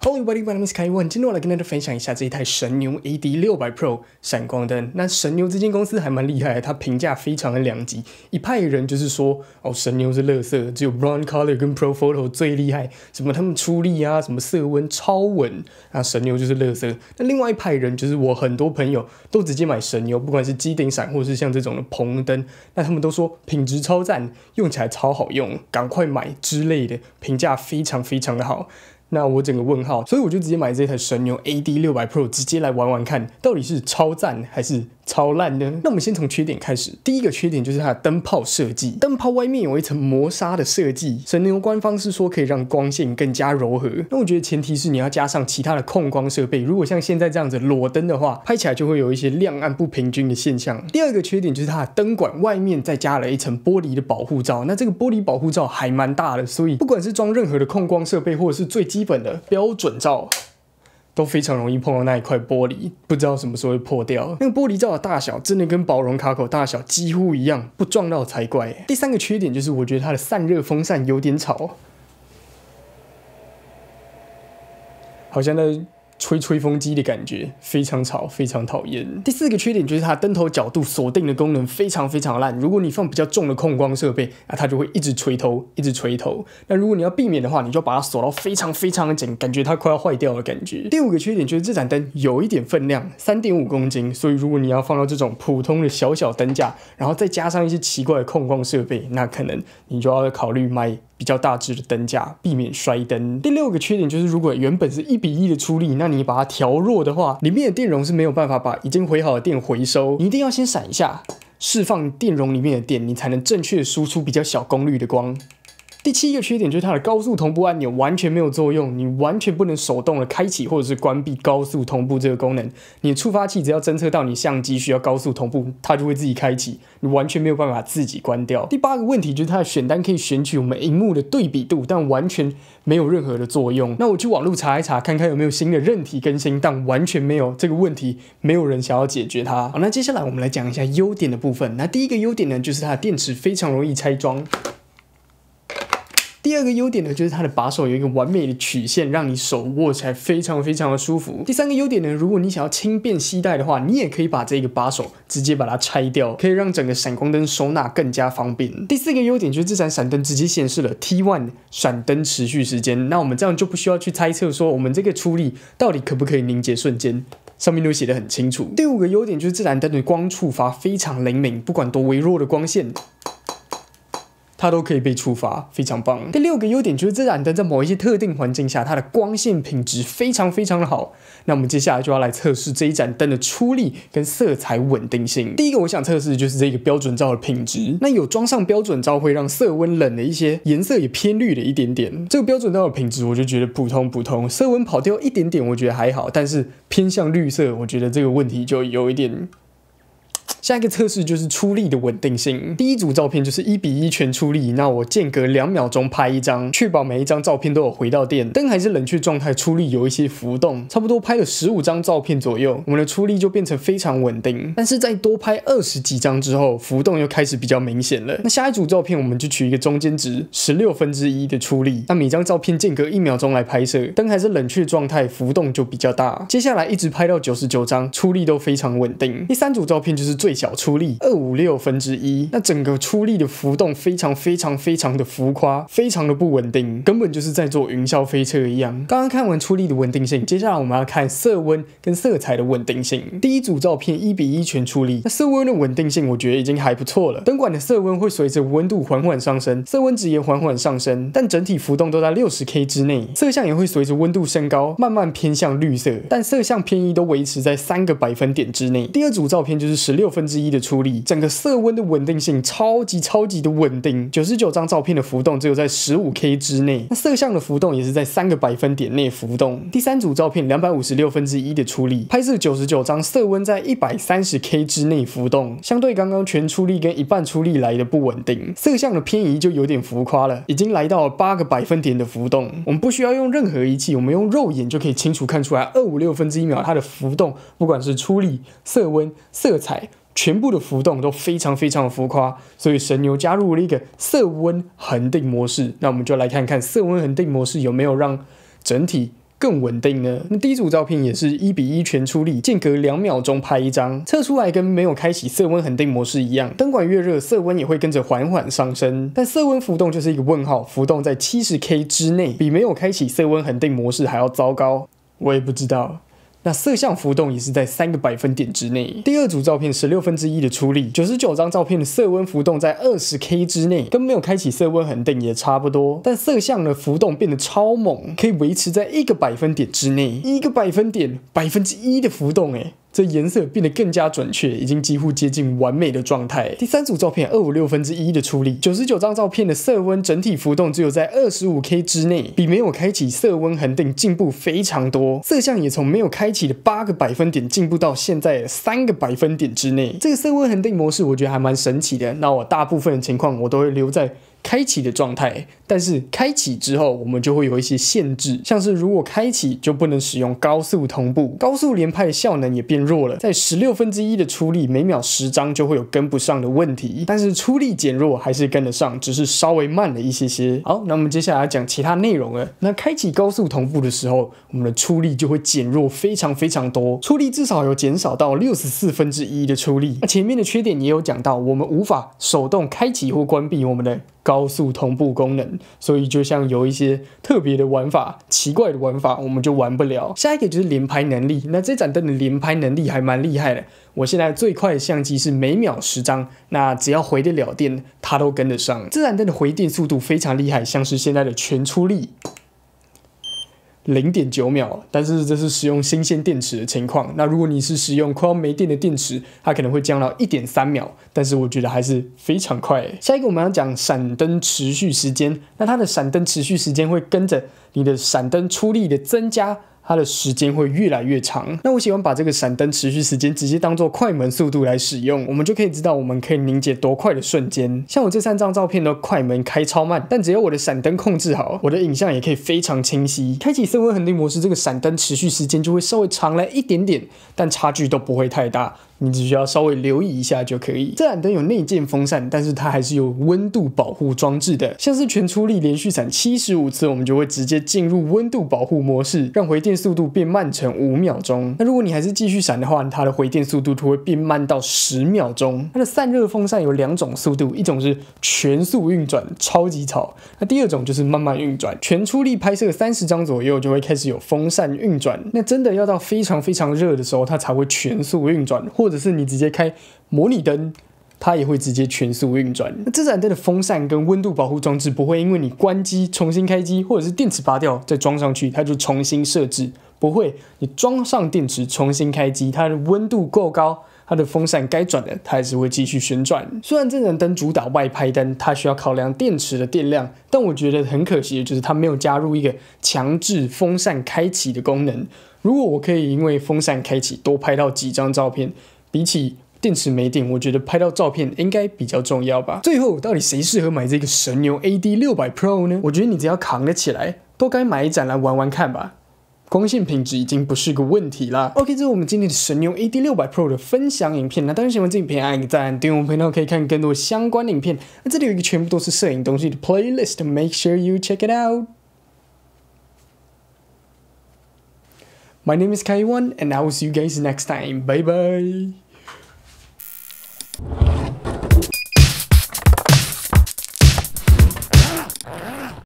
Hello, everybody, I'm m s k i w i n 今天我来跟大家分享一下这一台神牛 AD 六百 Pro 闪光灯。那神牛这间公司还蛮厉害的，它评价非常的两极。一派人就是说，哦，神牛是垃圾，只有 Bron w Color 跟 Pro Photo 最厉害。什么他们出力啊，什么色温超稳啊，神牛就是垃圾。那另外一派人就是我很多朋友都直接买神牛，不管是机顶闪或是像这种棚灯，那他们都说品质超赞，用起来超好用，赶快买之类的评价非常非常的好。那我整个问号，所以我就直接买这台神牛 A D 六百 Pro，直接来玩玩看，到底是超赞还是？超烂的。那我们先从缺点开始。第一个缺点就是它的灯泡设计，灯泡外面有一层磨砂的设计，神牛官方是说可以让光线更加柔和。那我觉得前提是你要加上其他的控光设备，如果像现在这样子裸灯的话，拍起来就会有一些亮暗不平均的现象。第二个缺点就是它的灯管外面再加了一层玻璃的保护罩，那这个玻璃保护罩还蛮大的，所以不管是装任何的控光设备，或者是最基本的标准罩。都非常容易碰到那一块玻璃，不知道什么时候会破掉。那个玻璃罩的大小真的跟保融卡口大小几乎一样，不撞到才怪。第三个缺点就是，我觉得它的散热风扇有点吵，好像在。吹吹风机的感觉非常吵，非常讨厌。第四个缺点就是它灯头角度锁定的功能非常非常烂。如果你放比较重的控光设备，啊，它就会一直吹头，一直吹头。那如果你要避免的话，你就把它锁到非常非常的紧，感觉它快要坏掉的感觉。第五个缺点就是这盏灯有一点分量，三点五公斤。所以如果你要放到这种普通的小小灯架，然后再加上一些奇怪的控光设备，那可能你就要考虑买。比较大致的灯架，避免摔灯。第六个缺点就是，如果原本是一比一的出力，那你把它调弱的话，里面的电容是没有办法把已经回好的电回收，你一定要先闪一下，释放电容里面的电，你才能正确输出比较小功率的光。第七个缺点就是它的高速同步按钮完全没有作用，你完全不能手动的开启或者是关闭高速同步这个功能。你触发器只要侦测到你相机需要高速同步，它就会自己开启，你完全没有办法自己关掉。第八个问题就是它的选单可以选取我们荧幕的对比度，但完全没有任何的作用。那我去网络查一查，看看有没有新的任体更新，但完全没有这个问题，没有人想要解决它。好，那接下来我们来讲一下优点的部分。那第一个优点呢，就是它的电池非常容易拆装。第二个优点呢，就是它的把手有一个完美的曲线，让你手握起来非常非常的舒服。第三个优点呢，如果你想要轻便携带的话，你也可以把这个把手直接把它拆掉，可以让整个闪光灯收纳更加方便。第四个优点就是这盏闪灯直接显示了 T1 闪灯持续时间，那我们这样就不需要去猜测说我们这个出力到底可不可以凝结瞬间，上面都写得很清楚。第五个优点就是这盏灯的光触发非常灵敏，不管多微弱的光线。它都可以被触发，非常棒。第六个优点就是这盏灯在某一些特定环境下，它的光线品质非常非常的好。那我们接下来就要来测试这一盏灯的出力跟色彩稳定性。第一个我想测试的就是这个标准照的品质。那有装上标准照会让色温冷了一些，颜色也偏绿了一点点。这个标准照的品质我就觉得普通普通，色温跑掉一点点我觉得还好，但是偏向绿色，我觉得这个问题就有一点。下一个测试就是出力的稳定性。第一组照片就是一比一全出力，那我间隔两秒钟拍一张，确保每一张照片都有回到电灯还是冷却状态，出力有一些浮动。差不多拍了十五张照片左右，我们的出力就变成非常稳定。但是在多拍二十几张之后，浮动又开始比较明显了。那下一组照片我们就取一个中间值，十六分之一的出力，那每张照片间隔一秒钟来拍摄，灯还是冷却状态，浮动就比较大。接下来一直拍到九十九张，出力都非常稳定。第三组照片就是最小出力二五六分之一，那整个出力的浮动非常非常非常的浮夸，非常的不稳定，根本就是在做云霄飞车一样。刚刚看完出力的稳定性，接下来我们要看色温跟色彩的稳定性。第一组照片一比一全出力，那色温的稳定性我觉得已经还不错了。灯管的色温会随着温度缓缓上升，色温值也缓缓上升，但整体浮动都在六十 K 之内。色相也会随着温度升高慢慢偏向绿色，但色相偏移都维持在三个百分点之内。第二组照片就是十六分。分之一的出力，整个色温的稳定性超级超级的稳定，九十九张照片的浮动只有在十五 K 之内，那色相的浮动也是在三个百分点内浮动。第三组照片两百五十六分之一的出力，拍摄九十九张色温在一百三十 K 之内浮动，相对刚刚全出力跟一半出力来的不稳定，色相的偏移就有点浮夸了，已经来到了八个百分点的浮动。我们不需要用任何仪器，我们用肉眼就可以清楚看出来，二五六分之一秒它的浮动，不管是出力、色温、色彩。全部的浮动都非常非常浮夸，所以神牛加入了一个色温恒定模式。那我们就来看看色温恒定模式有没有让整体更稳定呢？那第一组照片也是一比一全出力，间隔两秒钟拍一张，测出来跟没有开启色温恒定模式一样。灯管越热，色温也会跟着缓缓上升，但色温浮动就是一个问号，浮动在七十 K 之内，比没有开启色温恒定模式还要糟糕。我也不知道。那色相浮动也是在三个百分点之内。第二组照片十六分之一的处理，九十九张照片的色温浮动在二十 K 之内，跟没有开启色温恒定也差不多。但色相的浮动变得超猛，可以维持在一个百分点之内，一个百分点，百分之一的浮动哎。这颜色变得更加准确，已经几乎接近完美的状态。第三组照片二五六分之一的处理，九十九张照片的色温整体浮动只有在二十五 K 之内，比没有开启色温恒定进步非常多。色相也从没有开启的八个百分点进步到现在三个百分点之内。这个色温恒定模式我觉得还蛮神奇的。那我大部分的情况我都会留在。开启的状态，但是开启之后，我们就会有一些限制，像是如果开启就不能使用高速同步，高速连拍的效能也变弱了，在十六分之一的出力，每秒十张就会有跟不上的问题。但是出力减弱还是跟得上，只是稍微慢了一些些。好，那我们接下来讲其他内容了。那开启高速同步的时候，我们的出力就会减弱非常非常多，出力至少有减少到六十四分之一的出力。那前面的缺点也有讲到，我们无法手动开启或关闭我们的。高速同步功能，所以就像有一些特别的玩法、奇怪的玩法，我们就玩不了。下一个就是连拍能力，那这盏灯的连拍能力还蛮厉害的。我现在最快的相机是每秒十张，那只要回得了电，它都跟得上。这盏灯的回电速度非常厉害，像是现在的全出力。零点九秒，但是这是使用新鲜电池的情况。那如果你是使用快要没电的电池，它可能会降到一点三秒。但是我觉得还是非常快。下一个我们要讲闪灯持续时间，那它的闪灯持续时间会跟着你的闪灯出力的增加。它的时间会越来越长。那我喜欢把这个闪灯持续时间直接当做快门速度来使用，我们就可以知道我们可以凝结多快的瞬间。像我这三张照片呢，快门开超慢，但只要我的闪灯控制好，我的影像也可以非常清晰。开启色温恒定模式，这个闪灯持续时间就会稍微长了一点点，但差距都不会太大。你只需要稍微留意一下就可以。这盏灯有内建风扇，但是它还是有温度保护装置的。像是全出力连续闪七十五次，我们就会直接进入温度保护模式，让回电速度变慢成五秒钟。那如果你还是继续闪的话，它的回电速度就会变慢到十秒钟。它的散热风扇有两种速度，一种是全速运转，超级吵；那第二种就是慢慢运转。全出力拍摄三十张左右就会开始有风扇运转。那真的要到非常非常热的时候，它才会全速运转或。或者是你直接开模拟灯，它也会直接全速运转。那这盏灯的风扇跟温度保护装置不会因为你关机、重新开机，或者是电池拔掉再装上去，它就重新设置。不会，你装上电池重新开机，它的温度够高，它的风扇该转的，它还是会继续旋转。虽然这盏灯主打外拍，灯，它需要考量电池的电量。但我觉得很可惜的就是它没有加入一个强制风扇开启的功能。如果我可以因为风扇开启多拍到几张照片。比起电池没电，我觉得拍到照片应该比较重要吧。最后，到底谁适合买这个神牛 A D 六百 Pro 呢？我觉得你只要扛得起来，都该买一盏来玩玩看吧。光线品质已经不是个问题啦。OK，这是我们今天的神牛 A D 六百 Pro 的分享影片那当然喜欢这影片，按个赞，订阅我们频道可以看更多相关影片。那这里有一个全部都是摄影东西的 playlist，Make sure you check it out。My name is Kaiwan, and I will see you guys next time. Bye bye.